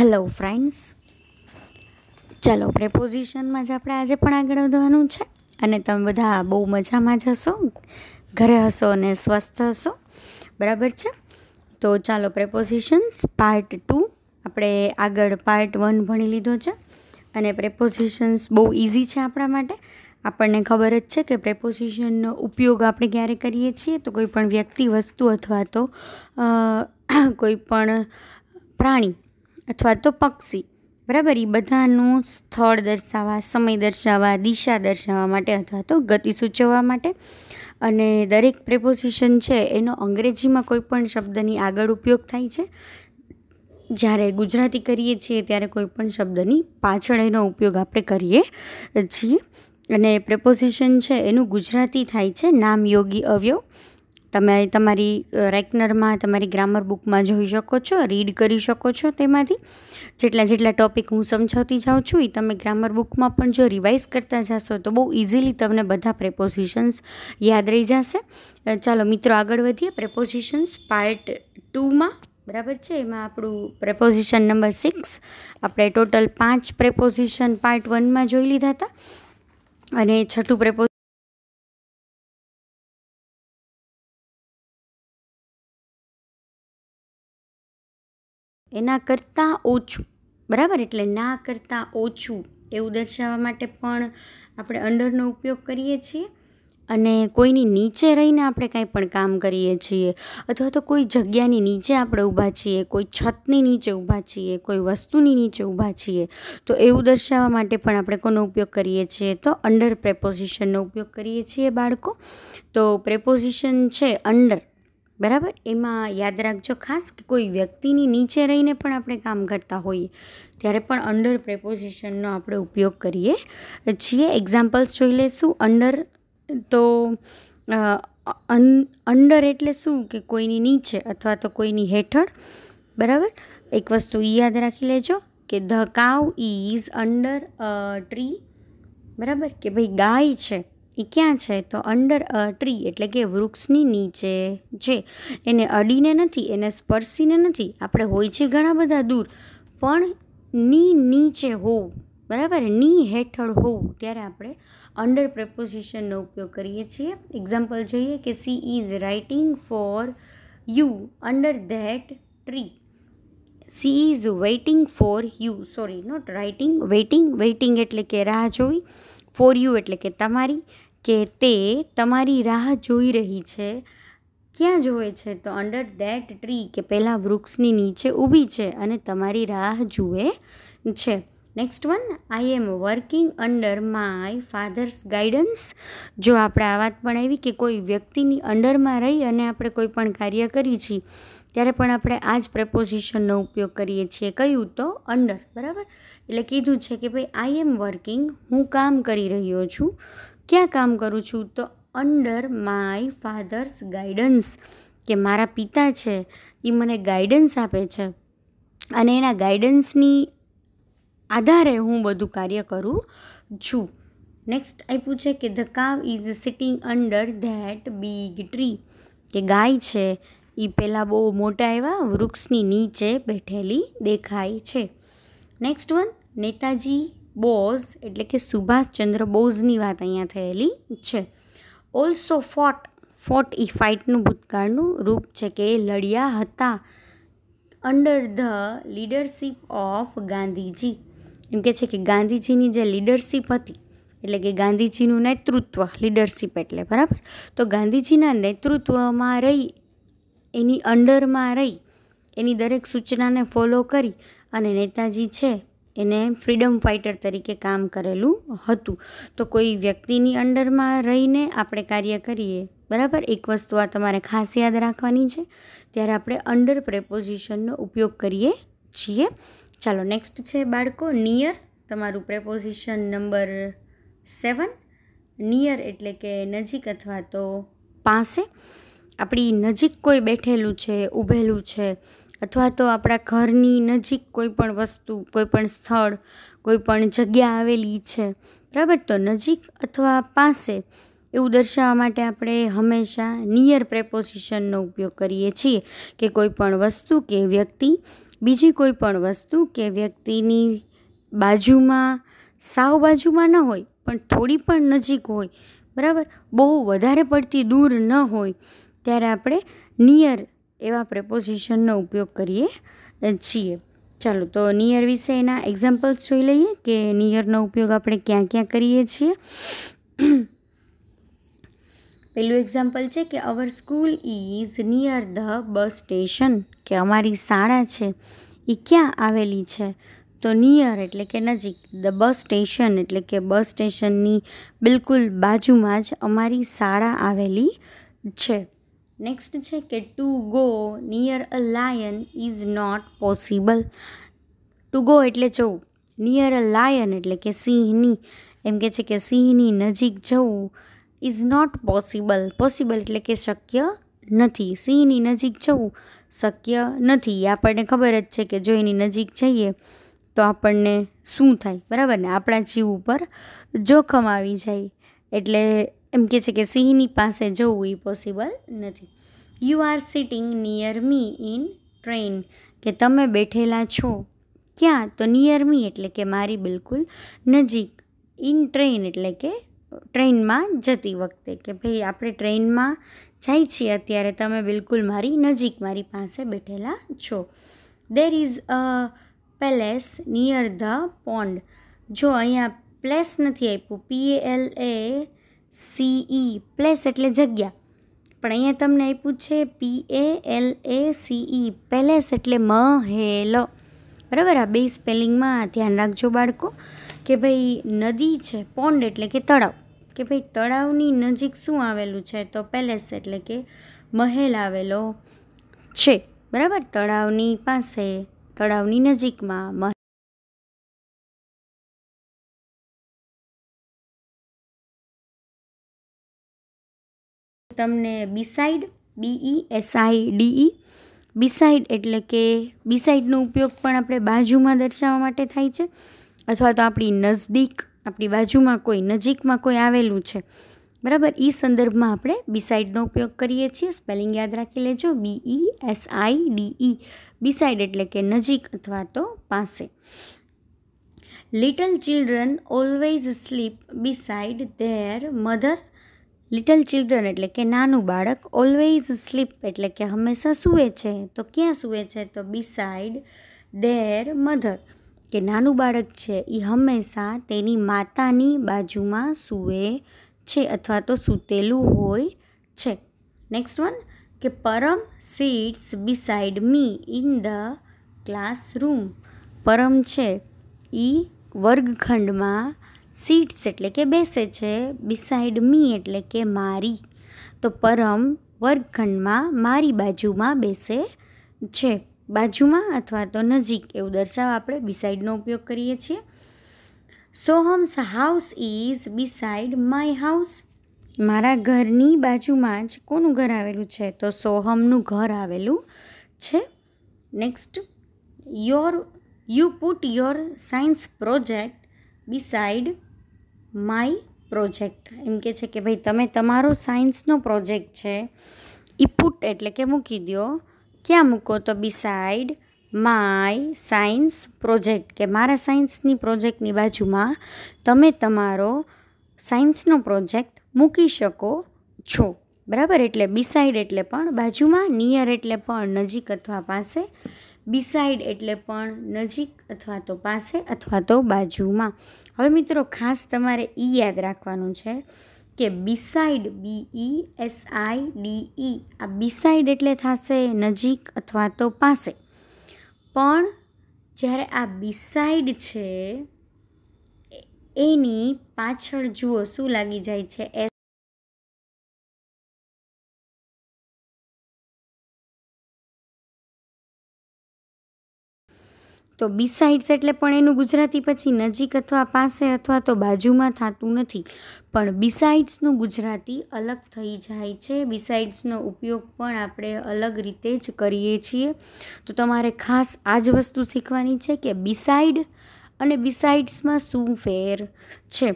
hello friends ચાલો પ્રેપોઝિશનમાં જ આપણે આજે પણ આગળ વધવાનું છે અને તમે બધા બહુ મજામાં જ હશો ઘરે હશો અને સ્વસ્થ હશો બરાબર છે તો ચાલો પ્રેપોઝિશન્સ પાર્ટ ટુ આપણે આગળ પાર્ટ વન ભણી લીધો છે અને પ્રેપોઝિશન્સ બહુ ઇઝી છે આપણા માટે આપણને ખબર જ છે કે પ્રેપોઝિશનનો ઉપયોગ આપણે ક્યારે કરીએ છીએ તો કોઈ પણ વ્યક્તિ વસ્તુ અથવા તો કોઈ પણ પ્રાણી અથવા તો પક્ષી બરાબર એ બધાનું સ્થળ દર્શાવવા સમય દર્શાવવા દિશા દર્શાવવા માટે અથવા તો ગતિ સૂચવવા માટે અને દરેક પ્રેપોઝિશન છે એનો અંગ્રેજીમાં કોઈ પણ શબ્દની આગળ ઉપયોગ થાય છે જ્યારે ગુજરાતી કરીએ છીએ ત્યારે કોઈ પણ શબ્દની પાછળ એનો ઉપયોગ આપણે કરીએ છીએ અને પ્રેપોઝિશન છે એનું ગુજરાતી થાય છે નામ યોગી અવયવ તમે તમારી રેકનરમાં તમારી ગ્રામર બુકમાં જોઈ શકો છો રીડ કરી શકો છો તેમાંથી જેટલા જેટલા ટૉપિક હું સમજાવતી જાઉં છું એ તમે ગ્રામર બુકમાં પણ જો રિવાઇઝ કરતા જશો તો બહુ ઇઝીલી તમને બધા પ્રેપોઝિશન્સ યાદ રહી જશે ચાલો મિત્રો આગળ વધીએ પ્રેપોઝિશન્સ પાર્ટ ટુમાં બરાબર છે એમાં આપણું પ્રેપોઝિશન નંબર સિક્સ આપણે ટોટલ પાંચ પ્રેપોઝિશન પાર્ટ વનમાં જોઈ લીધા હતા અને છઠ્ઠું પ્રેપો એના કરતાં ઓછું બરાબર એટલે ના કરતાં ઓછું એવું દર્શાવવા માટે પણ આપણે અંડરનો ઉપયોગ કરીએ છીએ અને કોઈની નીચે રહીને આપણે કાંઈ પણ કામ કરીએ છીએ અથવા તો કોઈ જગ્યાની નીચે આપણે ઊભા છીએ કોઈ છતની નીચે ઊભા છીએ કોઈ વસ્તુની નીચે ઊભા છીએ તો એવું દર્શાવવા માટે પણ આપણે કોનો ઉપયોગ કરીએ છીએ તો અંડર પ્રેપોઝિશનનો ઉપયોગ કરીએ છીએ બાળકો તો પ્રેપોઝિશન છે અંડર બરાબર એમાં યાદ રાખજો ખાસ કે કોઈ વ્યક્તિની નીચે રહીને પણ આપણે કામ કરતા હોઈએ ત્યારે પણ અંડર પ્રેપોઝિશનનો આપણે ઉપયોગ કરીએ છીએ એક્ઝામ્પલ્સ જોઈ લઈશું અંડર તો અંડર એટલે શું કે કોઈની નીચે અથવા તો કોઈની હેઠળ બરાબર એક વસ્તુ એ યાદ રાખી લેજો કે the cow is under tree બરાબર કે ભાઈ ગાય છે એ ક્યાં છે તો અંડર અ ટ્રી એટલે કે વૃક્ષની નીચે છે એને અડીને નથી એને સ્પર્શીને નથી આપણે હોય છે ઘણા બધા દૂર પણ ની નીચે હોવું બરાબર ની હેઠળ હોવું ત્યારે આપણે અંડર પ્રપોઝિશનનો ઉપયોગ કરીએ છીએ એક્ઝામ્પલ જોઈએ કે she is writing for you under that tree she is waiting for you sorry not writing waiting waiting એટલે કે રાહ જોવી ફોર યુ એટલે કે તમારી કે તે તમારી રાહ જોઈ રહી છે ક્યાં જોવે છે તો અંડર ધેટ ટ્રી કે પહેલાં વૃક્ષની નીચે ઊભી છે અને તમારી રાહ જુએ છે next one I am working under my father's guidance જો આપણે આ વાત પણ આવી કે કોઈ વ્યક્તિની અંડરમાં રહી અને આપણે કોઈ પણ કાર્ય કરીએ છીએ ત્યારે પણ આપણે આ જ પ્રેપોઝિશનનો ઉપયોગ કરીએ છીએ કયું તો અંડર બરાબર એટલે કીધું છે કે ભાઈ આઈ એમ વર્કિંગ હું કામ કરી રહ્યો છું ક્યાં કામ કરું છું તો અંડર માય ફાધર્સ ગાઈડન્સ કે મારા પિતા છે એ મને ગાઈડન્સ આપે છે અને એના ગાઈડન્સની આધારે હું બધું કાર્ય કરું છું નેક્સ્ટ આપ્યું છે કે the cow is sitting under that big tree કે ગાય છે એ પહેલાં બહુ મોટા એવા વૃક્ષની નીચે બેઠેલી દેખાય છે નેક્સ્ટ વન નેતાજી બોઝ એટલે કે સુભાષચંદ્ર બોઝની વાત અહીંયા થયેલી છે ઓલ્સો ફોટ ફોટ ઈ ફાઇટનું ભૂતકાળનું રૂપ છે કે લડ્યા હતા under the leadership of Gandhiji એમ કે છે કે ગાંધીજીની જે લીડરશીપ હતી એટલે કે ગાંધીજીનું નેતૃત્વ લીડરશીપ એટલે બરાબર તો ગાંધીજીના નેતૃત્વમાં રહી એની અંડરમાં રહી એની દરેક સૂચનાને ફોલો કરી અને નેતાજી છે એને ફ્રીડમ ફાઇટર તરીકે કામ કરેલું હતું તો કોઈ વ્યક્તિની અંડરમાં રહીને આપણે કાર્ય કરીએ બરાબર એક વસ્તુ આ તમારે ખાસ યાદ રાખવાની છે ત્યારે આપણે અંડર પ્રેપોઝિશનનો ઉપયોગ કરીએ છીએ ચાલો નેક્સ્ટ છે બાળકો નિયર તમારું પ્રેપોઝિશન નંબર સેવન નિયર એટલે કે નજીક અથવા તો પાસે આપણી નજીક કોઈ બેઠેલું છે ઊભેલું છે અથવા તો આપણા ઘરની નજીક કોઈપણ વસ્તુ કોઈપણ સ્થળ કોઈપણ જગ્યા આવેલી છે બરાબર તો નજીક અથવા પાસે એવું દર્શાવવા માટે આપણે હંમેશા નિયર પ્રેપોઝિશનનો ઉપયોગ કરીએ છીએ કે કોઈપણ વસ્તુ કે વ્યક્તિ બીજી કોઈપણ વસ્તુ કે વ્યક્તિની બાજુમાં સાવ બાજુમાં ન હોય પણ થોડી પણ નજીક હોય બરાબર બહુ વધારે પડતી દૂર ન હોય ત્યારે આપણે નિયર એવા પ્રેપોઝિશનનો ઉપયોગ કરીએ છીએ ચાલો તો નિયર વિશે એના એક્ઝામ્પલ્સ જોઈ લઈએ કે નિયરનો ઉપયોગ આપણે ક્યાં ક્યાં કરીએ છીએ પહેલું એક્ઝામ્પલ છે કે our school is near the bus station કે અમારી શાળા છે એ ક્યાં આવેલી છે તો નિયર એટલે કે નજીક ધ બસ સ્ટેશન એટલે કે બસ સ્ટેશનની બિલકુલ બાજુમાં જ અમારી શાળા આવેલી છે નેક્સ્ટ છે કે to go near a lion is not possible to go એટલે જવું નિયર અ લાયન એટલે કે સિંહની એમ કે છે કે સિંહની નજીક જવું ઇઝ નોટ પોસિબલ પોસિબલ એટલે કે શક્ય નથી સિંહની નજીક જવું શક્ય નથી આપણને ખબર જ છે કે જો એની નજીક જઈએ તો આપણને શું થાય બરાબર ને આપણા જીવ ઉપર જોખમ આવી જાય એટલે એમ કે છે કે સિંહની પાસે જવું એ પોસિબલ નથી you are sitting near me in train કે તમે બેઠેલા છો ક્યાં તો નિયર મી એટલે કે મારી બિલકુલ નજીક ઇન ટ્રેન એટલે કે ટ્રેનમાં જતી વખતે કે ભાઈ આપણે ટ્રેનમાં જાય છીએ અત્યારે તમે બિલકુલ મારી નજીક મારી પાસે બેઠેલા છો there is a palace near the pond જો અહીંયા પ્લેસ નથી આપ્યું P L A C E place e એટલે જગ્યા પણ અહીંયા તમને આપ્યું છે P A L A C C E palace એટલે મહેલ બરાબર આ બે સ્પેલિંગમાં ધ્યાન રાખજો બાળકો કે ભાઈ નદી છે પોન્ડ એટલે કે તળાવ કે ભાઈ તળાવની નજીક શું આવેલું છે તો પેલેસ એટલે કે મહેલ આવેલો છે બરાબર તળાવની પાસે તળાવની નજીકમાં તમને beside B E S I D E beside એટલે કે બીસાઇડનો ઉપયોગ પણ આપણે બાજુમાં દર્શાવવા માટે થાય છે અથવા તો આપણી નજદીક આપણી બાજુમાં કોઈ નજીકમાં કોઈ આવેલું છે બરાબર એ સંદર્ભમાં આપણે બીસાઇડનો ઉપયોગ કરીએ છીએ સ્પેલિંગ યાદ રાખી લેજો B E S I D E beside એટલે કે નજીક અથવા તો પાસે little children always sleep beside their mother little children એટલે કે નાનું બાળક ઓલવેઝ સ્લીપ એટલે કે હંમેશા સૂવે છે તો ક્યાં સૂવે છે તો બિસાઇડ દેર મધર કે નાનું બાળક છે એ હંમેશા તેની માતાની બાજુમાં સૂવે છે અથવા તો સૂતેલું હોય છે નેક્સ્ટ વન કે Param sits beside me in the classroom Param છે એ વર્ગખંડમાં સીટ્સ એટલે કે બેસે છે બિસાઇડ મી એટલે કે મારી તો પરમ વર્ગખંડમાં મારી બાજુમાં બેસે છે બાજુમાં અથવા તો નજીક એવું દર્શાવવા આપણે બિસાઇડનો ઉપયોગ કરીએ છીએ Soham's house is beside my house મારા ઘરની બાજુમાં જ કોનું ઘર આવેલું છે તો સોહમનું ઘર આવેલું છે next your you put your science project beside my project એમ કે છે કે ભાઈ તમે તમારો સાયન્સનો પ્રોજેક્ટ છે એ પુટ એટલે કે મૂકી દો ક્યાં મૂકો તો બિસાઇડ માય સાયન્સ પ્રોજેક્ટ કે મારા સાયન્સની પ્રોજેક્ટની બાજુમાં તમે તમારો સાયન્સનો પ્રોજેક્ટ મૂકી શકો છો બરાબર એટલે બિસાઇડ એટલે પણ બાજુમાં નિયર એટલે પણ નજીક અથવા પાસે બિસાઇડ એટલે પણ નજીક અથવા તો પાસે અથવા તો બાજુમાં હવે મિત્રો ખાસ તમારે એ યાદ રાખવાનું છે કે beside B E S I D E આ બિસાઇડ એટલે થશે નજીક અથવા તો પાસે પણ જ્યારે આ બિસાઇડ છે એની પાછળ જુઓ શું લાગી જાય છે એ તો બિસાઇડ્સ એટલે પણ એનું ગુજરાતી પછી નજીક અથવા પાસે અથવા તો બાજુમાં થતું નથી પણ બિસાઇડ્સનું ગુજરાતી અલગ થઈ જાય છે બિસાઇડ્સનો ઉપયોગ પણ આપણે અલગ રીતે જ કરીએ છીએ તો તમારે ખાસ આ જ વસ્તુ શીખવાની છે કે બિસાઇડ અને બિસાઇડ્સમાં શું ફેર છે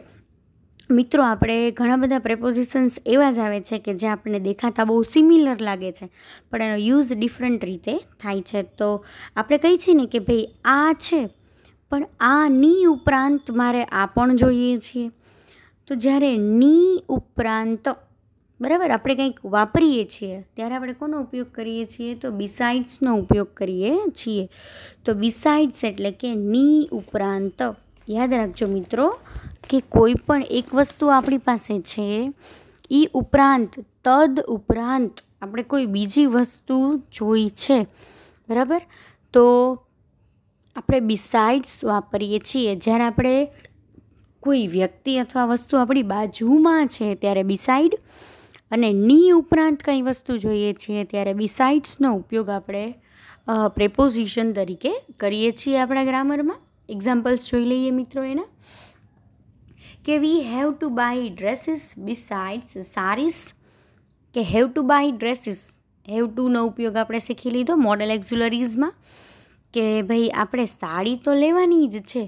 મિત્રો આપણે ઘણા બધા પ્રેપોઝિશન્સ એવા જ આવે છે કે જે આપણને દેખાતા બહુ સિમિલર લાગે છે પણ એનો યુઝ ડિફરન્ટ રીતે થાય છે તો આપણે કહીએ છીએ ને કે ભાઈ આ છે પણ આ ની ઉપરાંત મારે આ પણ જોઈએ છીએ તો જ્યારે ની ઉપરાંત બરાબર આપણે કંઈક વાપરીએ છીએ ત્યારે આપણે કોનો ઉપયોગ કરીએ છીએ તો બિસાઇડ્સનો ઉપયોગ કરીએ છીએ તો બિસાઇડ્સ એટલે કે ની ઉપરાંત યાદ રાખજો મિત્રો કે કોઈ પણ એક વસ્તુ આપણી પાસે છે એ ઉપરાંત તદ ઉપરાંત આપણે કોઈ બીજી વસ્તુ જોઈ છે બરાબર તો આપણે બિસાઇડ્સ વાપરીએ છીએ જ્યારે આપણે કોઈ વ્યક્તિ અથવા વસ્તુ આપણી બાજુમાં છે ત્યારે બિસાઇડ અને ની ઉપરાંત કંઈ વસ્તુ જોઈએ છીએ ત્યારે બિસાઇડ્સનો ઉપયોગ આપણે પ્રેપોઝિશન તરીકે કરીએ છીએ આપણા ગ્રામરમાં એક્ઝામ્પલ્સ જોઈ લઈએ મિત્રો એના કે we have to buy dresses besides saris કે have to buy dresses have ટુનો ઉપયોગ આપણે શીખી લીધો મોડલ એક્ઝ્યુલરીઝમાં કે ભાઈ આપણે સાડી તો લેવાની જ છે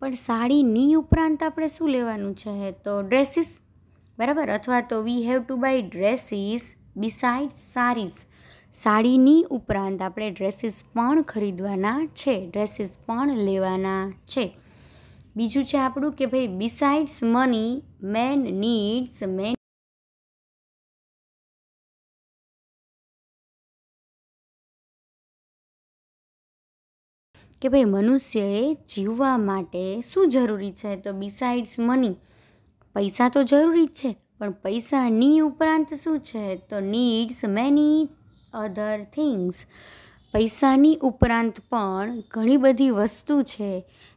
પણ સાડીની ઉપરાંત આપણે શું લેવાનું છે તો ડ્રેસીસ બરાબર અથવા તો we have to buy dresses beside saris સાડીની ઉપરાંત આપણે ડ્રેસીસ પણ ખરીદવાના છે ડ્રેસીસ પણ લેવાના છે બીજું છે આપણું કે ભાઈ besides money man needs man કે ભાઈ મનુષ્યએ જીવવા માટે શું જરૂરી છે તો બિસાઇડ્સ મની પૈસા તો જરૂરી જ છે પણ પૈસાની ઉપરાંત શું છે તો નીડ્સ મેની અધર થિંગ્સ પૈસાની ઉપરાંત પણ ઘણી બધી વસ્તુ છે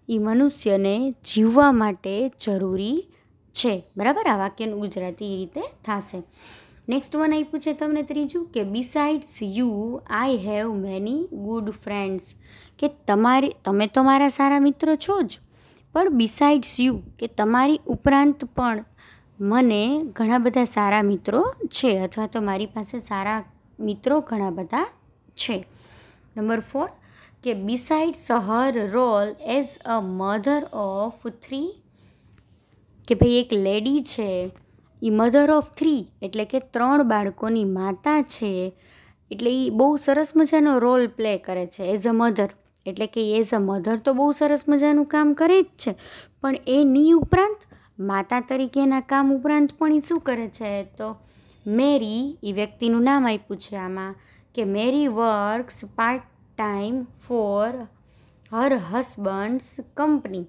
એ મનુષ્યને જીવવા માટે જરૂરી છે બરાબર આ વાક્યનું ગુજરાતી એ રીતે થશે નેક્સ્ટ વન આપ્યું છે તમને ત્રીજું કે besides you I have many good friends કે તમારી તમે તો મારા સારા મિત્રો છો જ પણ બિસાઇડ્સ યુ કે તમારી ઉપરાંત પણ મને ઘણા બધા સારા મિત્રો છે અથવા તો મારી પાસે સારા મિત્રો ઘણા બધા છે નંબર ફોર કે besides her role as a mother of three કે ભાઈ એક લેડી છે એ મધર ઓફ થ્રી એટલે કે ત્રણ બાળકોની માતા છે એટલે એ બહુ સરસ મજાનો રોલ પ્લે કરે છે એઝ અ મધર એટલે કે એઝ અ મધર તો બહુ સરસ મજાનું કામ કરે જ છે પણ એની ઉપરાંત માતા તરીકેના કામ ઉપરાંત પણ એ શું કરે છે તો મેરી એ વ્યક્તિનું નામ આપ્યું છે આમાં કે Mary works part time for her husband's company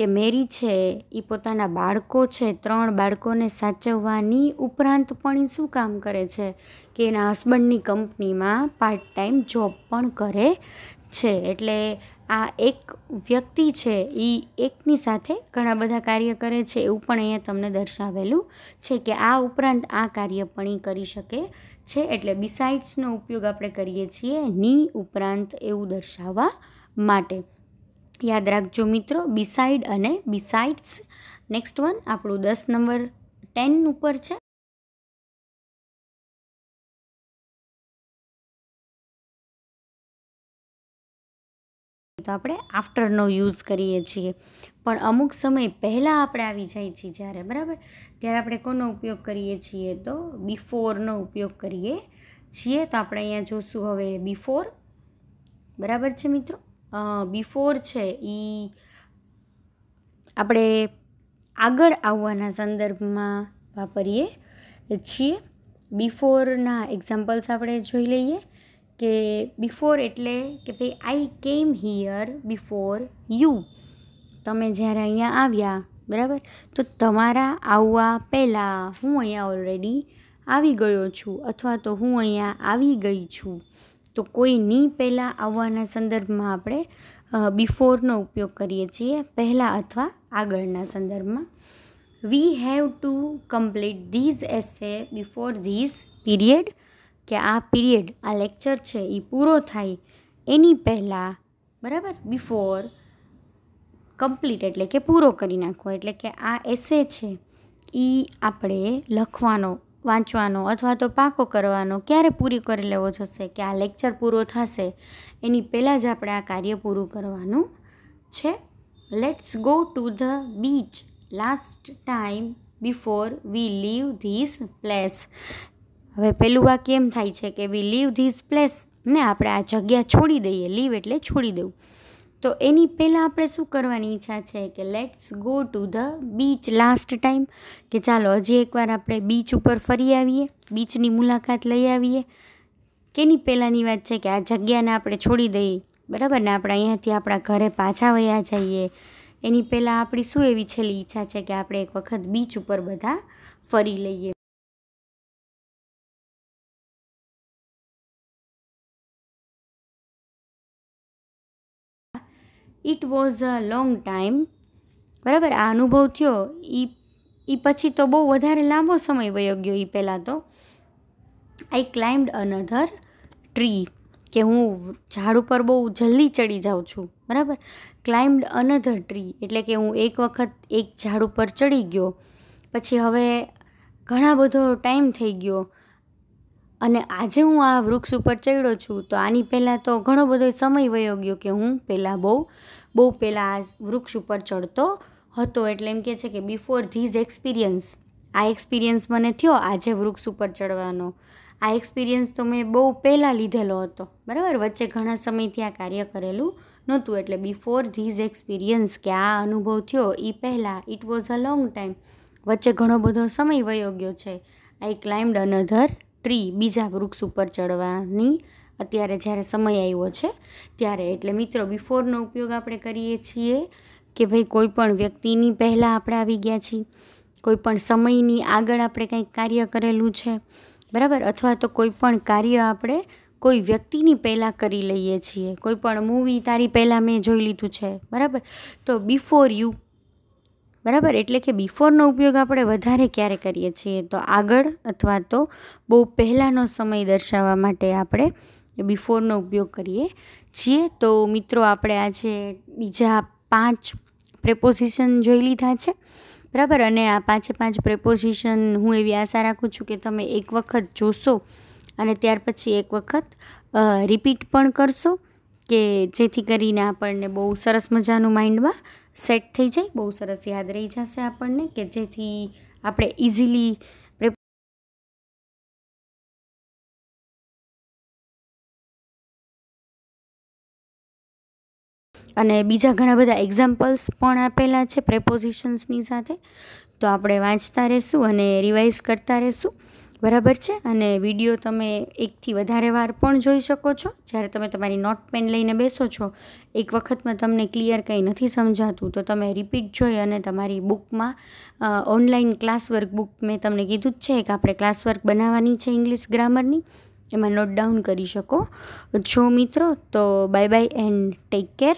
કે મેરી છે એ પોતાના બાળકો છે ત્રણ બાળકોને સાચવવાની ઉપરાંત પણ એ શું કામ કરે છે કે એના હસબન્ડની કંપનીમાં પાર્ટ ટાઈમ જોબ પણ કરે છે એટલે આ એક વ્યક્તિ છે એ એકની સાથે ઘણા બધા કાર્ય કરે છે એવું પણ અહીંયા તમને દર્શાવેલું છે કે આ ઉપરાંત આ કાર્ય પણ એ કરી શકે છે એટલે બિસાઇડ્સનો ઉપયોગ આપણે કરીએ છીએ ની ઉપરાંત એવું દર્શાવવા માટે યાદ રાખજો મિત્રો બિસાઇડ અને બિસાઇડ્સ નેક્સ્ટ વન આપણું દસ નંબર ટેન ઉપર છે આપણે આફ્ટરનો યુઝ કરીએ છીએ પણ અમુક સમય પહેલાં આપણે આવી જાય છીએ જ્યારે બરાબર ત્યારે આપણે કોનો ઉપયોગ કરીએ છીએ તો બિફોરનો ઉપયોગ કરીએ છીએ તો આપણે અહીંયા જોશું હવે બિફોર બરાબર છે મિત્રો બિફોર છે એ આપણે આગળ આવવાના સંદર્ભમાં વાપરીએ છીએ બિફોરના એક્ઝામ્પલ્સ આપણે જોઈ લઈએ કે બિફોર એટલે કે ભાઈ આઈ કેમ હિયર બિફોર યુ તમે જ્યારે અહીંયા આવ્યા બરાબર તો તમારા આવવા પહેલાં હું અહીંયા ઓલરેડી આવી ગયો છું અથવા તો હું અહીંયા આવી ગઈ છું તો કોઈની પહેલાં આવવાના સંદર્ભમાં આપણે બિફોરનો ઉપયોગ કરીએ છીએ પહેલાં અથવા આગળના સંદર્ભમાં we have to complete these essay before this period કે આ પીરિયડ આ લેક્ચર છે એ પૂરો થાય એની પહેલાં બરાબર બિફોર કમ્પ્લીટ એટલે કે પૂરો કરી નાખવો એટલે કે આ એસે છે એ આપણે લખવાનો વાંચવાનો અથવા તો પાકો કરવાનો ક્યારે પૂરી કરી લેવો જશે કે આ લેક્ચર પૂરો થશે એની પહેલાં જ આપણે આ કાર્ય પૂરું કરવાનું છે let's go to the beach last time before we leave this place હવે પહેલું વાક્ય એમ થાય છે કે વી લીવ ધીસ પ્લેસ ને આપણે આ જગ્યા છોડી દઈએ લીવ એટલે છોડી દેવું તો એની પહેલાં આપણે શું કરવાની ઈચ્છા છે કે let's go to the beach last time કે ચાલો હજી એકવાર આપણે બીચ ઉપર ફરી આવીએ બીચની મુલાકાત લઈ આવીએ કેની પહેલાંની વાત છે કે આ જગ્યાને આપણે છોડી દઈએ બરાબર ને આપણે અહીંયાથી આપણા ઘરે પાછા વયા જઈએ એની પહેલાં આપણી શું એવી છેલ્લી ઈચ્છા છે કે આપણે એક વખત બીચ ઉપર બધા ફરી લઈએ it was a long time બરાબર આ અનુભવ થયો એ એ પછી તો બહુ વધારે લાંબો સમય વયો ગયો એ પહેલાં તો આઈ ક્લાઇમ્બ અનધર ટ્રી કે હું ઝાડ ઉપર બહુ જલ્દી ચડી જાઉં છું બરાબર ક્લાઇમ્બ અનધર ટ્રી એટલે કે હું એક વખત એક ઝાડ ઉપર ચડી ગયો પછી હવે ઘણા બધો ટાઈમ થઈ ગયો અને આજે હું આ વૃક્ષ ઉપર ચડ્યો છું તો આની પહેલાં તો ઘણો બધો સમય વયો ગયો કે હું પહેલાં બહુ બહુ પહેલાં આ વૃક્ષ ઉપર ચડતો હતો એટલે એમ કહે છે કે બિફોર ધીઝ એક્સપિરિયન્સ આ એક્સપિરિયન્સ મને થયો આજે વૃક્ષ ઉપર ચડવાનો આ એક્સપિરિયન્સ તો મેં બહુ પહેલાં લીધેલો હતો બરાબર વચ્ચે ઘણા સમયથી આ કાર્ય કરેલું નહોતું એટલે બિફોર ધીઝ એક્સપિરિયન્સ કે આ અનુભવ થયો એ પહેલાં it was a long time વચ્ચે ઘણો બધો સમય વયો ગયો છે આઈ ક્લાઇમ્બ અનધર ટ્રી બીજા વૃક્ષ ઉપર ચડવાની અત્યારે જ્યારે સમય આવ્યો છે ત્યારે એટલે મિત્રો બિફોરનો ઉપયોગ આપણે કરીએ છીએ કે ભાઈ કોઈપણ વ્યક્તિની પહેલાં આપણે આવી ગયા છીએ કોઈપણ સમયની આગળ આપણે કંઈક કાર્ય કરેલું છે બરાબર અથવા તો કોઈપણ કાર્ય આપણે કોઈ વ્યક્તિની પહેલાં કરી લઈએ છીએ કોઈપણ મૂવી તારી પહેલાં મેં જોઈ લીધું છે બરાબર તો બિફોર યુ બરાબર એટલે કે બિફોરનો ઉપયોગ આપણે વધારે ક્યારે કરીએ છીએ તો આગળ અથવા તો બહુ પહેલાંનો સમય દર્શાવવા માટે આપણે બિફોરનો ઉપયોગ કરીએ છીએ તો મિત્રો આપણે આજે બીજા પાંચ પ્રેપોઝિશન જોઈ લીધા છે બરાબર અને આ પાંચે પાંચ પ્રેપોઝિશન હું એવી આશા રાખું છું કે તમે એક વખત જોશો અને ત્યાર પછી એક વખત રિપીટ પણ કરશો કે જેથી કરીને આપણને બહુ સરસ મજાનું માઇન્ડમાં સેટ થઈ જાય બહુ સરસ યાદ રહી જશે આપણને કે જેથી આપણે ઇઝીલી અને બીજા ઘણા બધા એક્ઝામ્પલ્સ પણ આપેલા છે પ્રેપોઝિશન્સની સાથે તો આપણે વાંચતા રહીશું અને રિવાઇઝ કરતા રહીશું બરાબર છે અને વિડીયો તમે એકથી વધારે વાર પણ જોઈ શકો છો જ્યારે તમે તમારી નોટ પેન લઈને બેસો છો એક વખતમાં તમને ક્લિયર કંઈ નથી સમજાતું તો તમે રિપીટ જોઈ અને તમારી બુકમાં ઓનલાઈન ક્લાસ વર્ક બુક મેં તમને કીધું જ છે કે આપણે ક્લાસવર્ક બનાવવાની છે ઇંગ્લિશ ગ્રામરની એમાં નોટ ડાઉન કરી શકો છો મિત્રો તો bye bye and take care